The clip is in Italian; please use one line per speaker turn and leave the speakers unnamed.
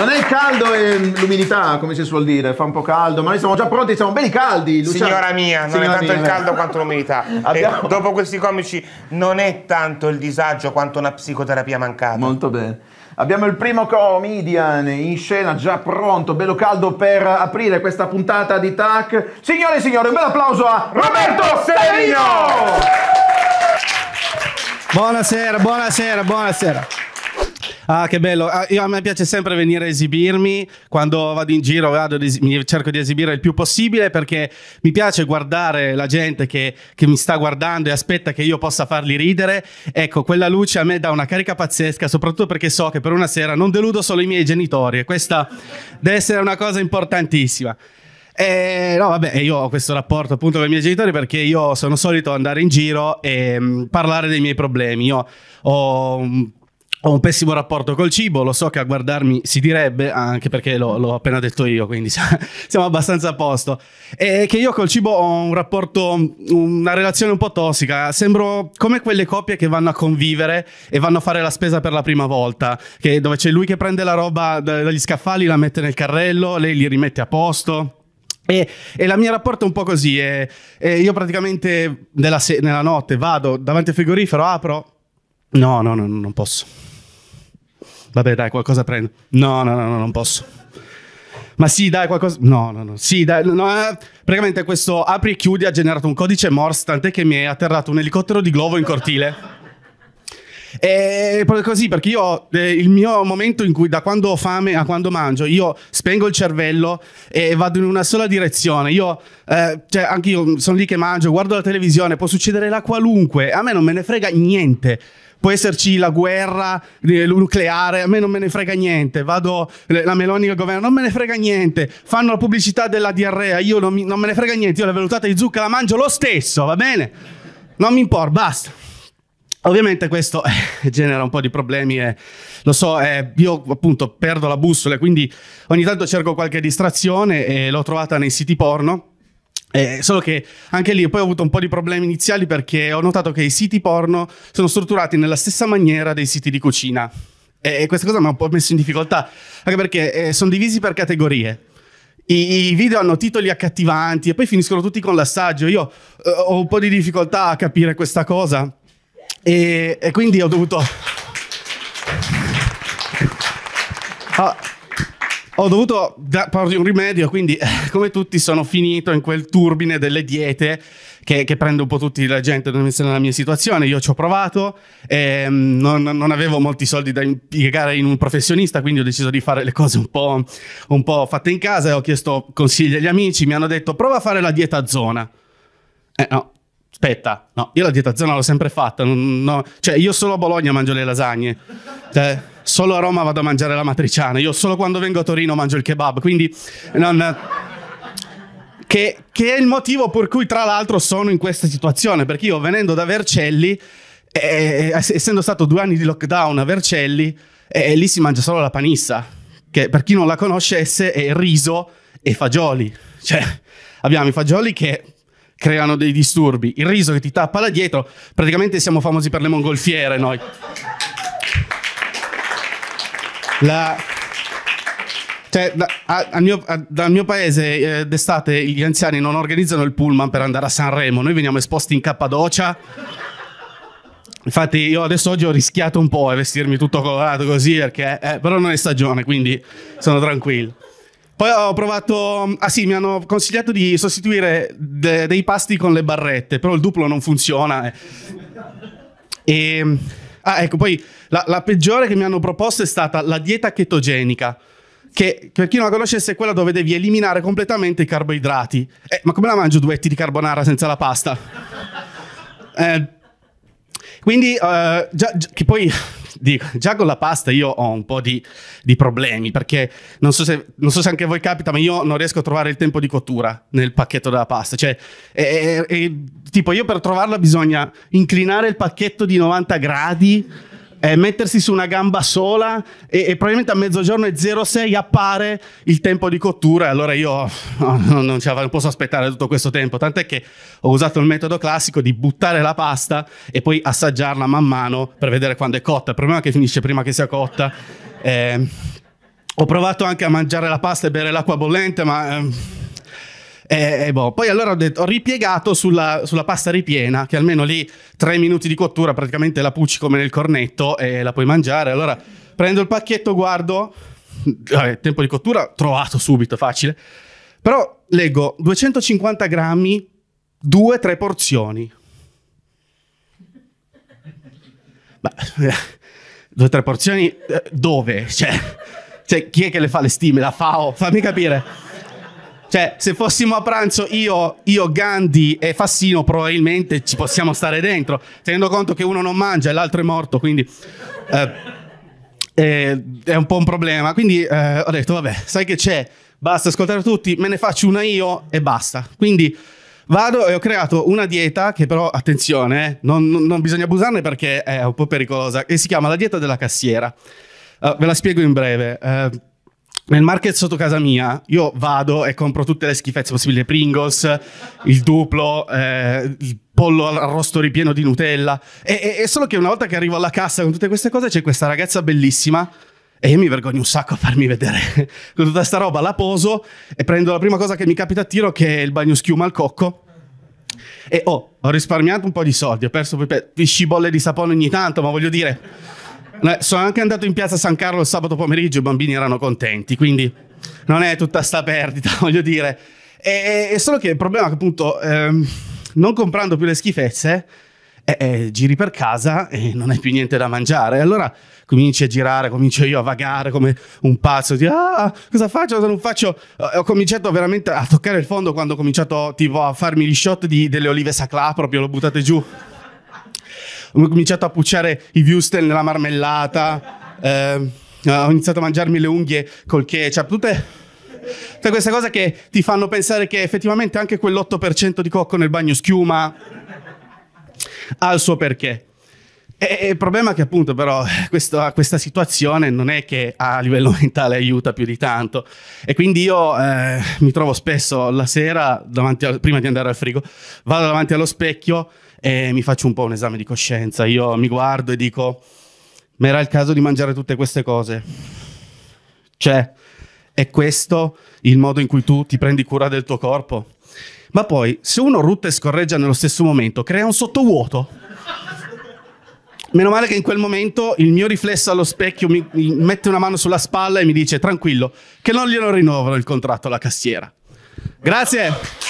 Non è il caldo e l'umidità, come si suol dire, fa un po' caldo, ma noi siamo già pronti, siamo belli caldi. Luciano. Signora mia, non Signora è tanto mia. il caldo quanto l'umidità. Eh, Abbiamo... dopo questi comici non è tanto il disagio quanto una psicoterapia mancata. Molto bene. Abbiamo il primo comedian in scena già pronto, bello caldo per aprire questa puntata di TAC. Signore e signori, un bel applauso a Roberto, Roberto Severino! Buonasera, buonasera, buonasera. Ah, che bello. Ah, io, a me piace sempre venire a esibirmi. Quando vado in giro, vado es- mi cerco di esibire il più possibile perché mi piace guardare la gente che, che mi sta guardando e aspetta che io possa farli ridere. Ecco, quella luce a me dà una carica pazzesca, soprattutto perché so che per una sera non deludo solo i miei genitori. E questa deve essere una cosa importantissima. Eh, no, vabbè, io ho questo rapporto appunto con i miei genitori perché io sono solito andare in giro e mh, mm, parlare dei miei problemi. Io ho ho un pessimo rapporto col cibo, lo so che a guardarmi si direbbe, anche perché lo, l'ho appena detto io, quindi siamo abbastanza a posto. E che io col cibo ho un rapporto, una relazione un po' tossica. Sembro come quelle coppie che vanno a convivere e vanno a fare la spesa per la prima volta, dove c'è lui che prende la roba dagli scaffali, la mette nel carrello, lei li rimette a posto. E, e, la mia rapporto è un po' così. E, e io praticamente nella, se- nella notte vado davanti al frigorifero, apro. No, no, no, non posso Vabbè, dai, qualcosa prendo. No, no, no, no non posso. Ma sì, dai, qualcosa. No, no, no. Sì, dai. No, eh, praticamente questo apri e chiudi ha generato un codice Morse, tant'è che mi è atterrato un elicottero di globo in cortile. E proprio così, perché io eh, il mio momento in cui da quando ho fame a quando mangio, io spengo il cervello e vado in una sola direzione. Io, eh, cioè, anche io sono lì che mangio, guardo la televisione, può succedere la qualunque, a me non me ne frega niente può esserci la guerra eh, il nucleare, a me non me ne frega niente, vado eh, la Meloni al governo, non me ne frega niente, fanno la pubblicità della diarrea, io non, mi, non me ne frega niente, io la vellutata di zucca la mangio lo stesso, va bene? Non mi importa, basta. Ovviamente questo eh, genera un po' di problemi e lo so, eh, io appunto perdo la bussola, quindi ogni tanto cerco qualche distrazione e l'ho trovata nei siti porno eh, solo che anche lì poi ho avuto un po' di problemi iniziali perché ho notato che i siti porno sono strutturati nella stessa maniera dei siti di cucina. E questa cosa mi ha un po' messo in difficoltà, anche perché eh, sono divisi per categorie. I, I, video hanno titoli accattivanti e poi finiscono tutti con l'assaggio. Io eh, ho un po' di difficoltà a capire questa cosa. E, e quindi ho dovuto... Ah ho dovuto porre un rimedio, quindi come tutti sono finito in quel turbine delle diete che, che prende un po' tutti la gente nella mia situazione. Io ci ho provato, ehm, non, non, avevo molti soldi da impiegare in un professionista, quindi ho deciso di fare le cose un po', un po fatte in casa e ho chiesto consigli agli amici, mi hanno detto prova a fare la dieta a zona. Eh no, aspetta, no, io la dieta zona l'ho sempre fatta, non, no, cioè io solo a Bologna mangio le lasagne. Cioè, solo a Roma vado a mangiare la matriciana, io solo quando vengo a Torino mangio il kebab, quindi non... che, che, è il motivo per cui tra l'altro sono in questa situazione, perché io venendo da Vercelli, eh, eh essendo stato due anni di lockdown a Vercelli, eh, lì si mangia solo la panissa, che per chi non la conoscesse è riso e fagioli, cioè abbiamo i fagioli che creano dei disturbi, il riso che ti tappa là dietro, praticamente siamo famosi per le mongolfiere noi. La, cioè, da, a, a mio, a, dal mio paese eh, d'estate gli anziani non organizzano il pullman per andare a Sanremo, noi veniamo esposti in Cappadocia. Infatti io adesso oggi ho rischiato un po' a vestirmi tutto colorato così perché eh, però non è stagione, quindi sono tranquillo. Poi ho provato, mm, ah sì, mi hanno consigliato di sostituire de, dei pasti con le barrette, però il duplo non funziona. Eh. E mm, Ah, ecco, poi la, la peggiore che mi hanno proposto è stata la dieta chetogenica che per chi non la conoscesse è quella dove devi eliminare completamente i carboidrati. Eh, ma come la mangio due etti di carbonara senza la pasta? Eh, quindi, uh, già, che poi dico, già con la pasta io ho un po' di, di problemi perché non so, se, non so, se, anche a voi capita, ma io non riesco a trovare il tempo di cottura nel pacchetto della pasta. Cioè, è, è, è, tipo, io per trovarla bisogna inclinare il pacchetto di 90 gradi eh, mettersi su una gamba sola e, e probabilmente a mezzogiorno e 06 appare il tempo di cottura e allora io oh, non, non, non posso aspettare tutto questo tempo, tant'è che ho usato il metodo classico di buttare la pasta e poi assaggiarla man mano per vedere quando è cotta, il problema è che finisce prima che sia cotta. Eh, ho provato anche a mangiare la pasta e bere l'acqua bollente, ma... Eh, e, eh, e eh, boh. Poi allora ho, detto, ho ripiegato sulla, sulla, pasta ripiena, che almeno lì tre minuti di cottura praticamente la pucci come nel cornetto e la puoi mangiare. Allora prendo il pacchetto, guardo, vabbè, tempo di cottura trovato subito, facile. Però leggo 250 grammi, due, tre porzioni. Ma, due o tre porzioni eh, dove? Cioè, cioè, chi è che le fa le stime? La FAO? Fammi capire. Cioè, se fossimo a pranzo io, io, Gandhi e Fassino, probabilmente ci possiamo stare dentro, tenendo conto che uno non mangia e l'altro è morto, quindi eh, eh, è un po' un problema. Quindi eh, ho detto, vabbè, sai che c'è, basta ascoltare tutti, me ne faccio una io e basta. Quindi vado e ho creato una dieta che però, attenzione, eh, non, non bisogna abusarne perché è un po' pericolosa, e si chiama la dieta della cassiera. Uh, ve la spiego in breve. Uh, nel market sotto casa mia io vado e compro tutte le schifezze possibili, Pringles, il duplo, eh, il pollo arrosto ripieno di Nutella. E, e, e, solo che una volta che arrivo alla cassa con tutte queste cose c'è questa ragazza bellissima e io mi vergogno un sacco a farmi vedere con tutta sta roba, la poso e prendo la prima cosa che mi capita a tiro che è il bagno al cocco. E oh, ho risparmiato un po' di soldi, ho perso 10 cioè, bolle di sapone ogni tanto, ma voglio dire eh, sono anche andato in piazza San Carlo il sabato pomeriggio, i bambini erano contenti, quindi non è tutta sta perdita, voglio dire. E, e solo che il problema è che appunto, ehm, non comprando più le schifezze, eh, eh, giri per casa e non hai più niente da mangiare. Allora cominci a girare, comincio io a vagare come un pazzo, di ah, cosa faccio, cosa non faccio. Eh, ho cominciato veramente a toccare il fondo quando ho cominciato tipo, a farmi gli shot di, delle olive saclà, proprio l'ho buttate giù ho cominciato a pucciare i wurstel nella marmellata, eh, ho iniziato a mangiarmi le unghie col ketchup, tutte, tutte queste cose che ti fanno pensare che effettivamente anche quell'8% di cocco nel bagno schiuma ha il suo perché. E il problema è che appunto però questo, questa situazione non è che a livello mentale aiuta più di tanto e quindi io eh, mi trovo spesso la sera, al, prima di andare al frigo, vado davanti allo specchio e mi faccio un po' un esame di coscienza. Io mi guardo e dico, ma era il caso di mangiare tutte queste cose? Cioè, è questo il modo in cui tu ti prendi cura del tuo corpo? Ma poi, se uno rutta e scorreggia nello stesso momento, crea un sottovuoto. Meno male che in quel momento il mio riflesso allo specchio mi, mi mette una mano sulla spalla e mi dice tranquillo che non glielo rinnovano il contratto alla cassiera. Grazie.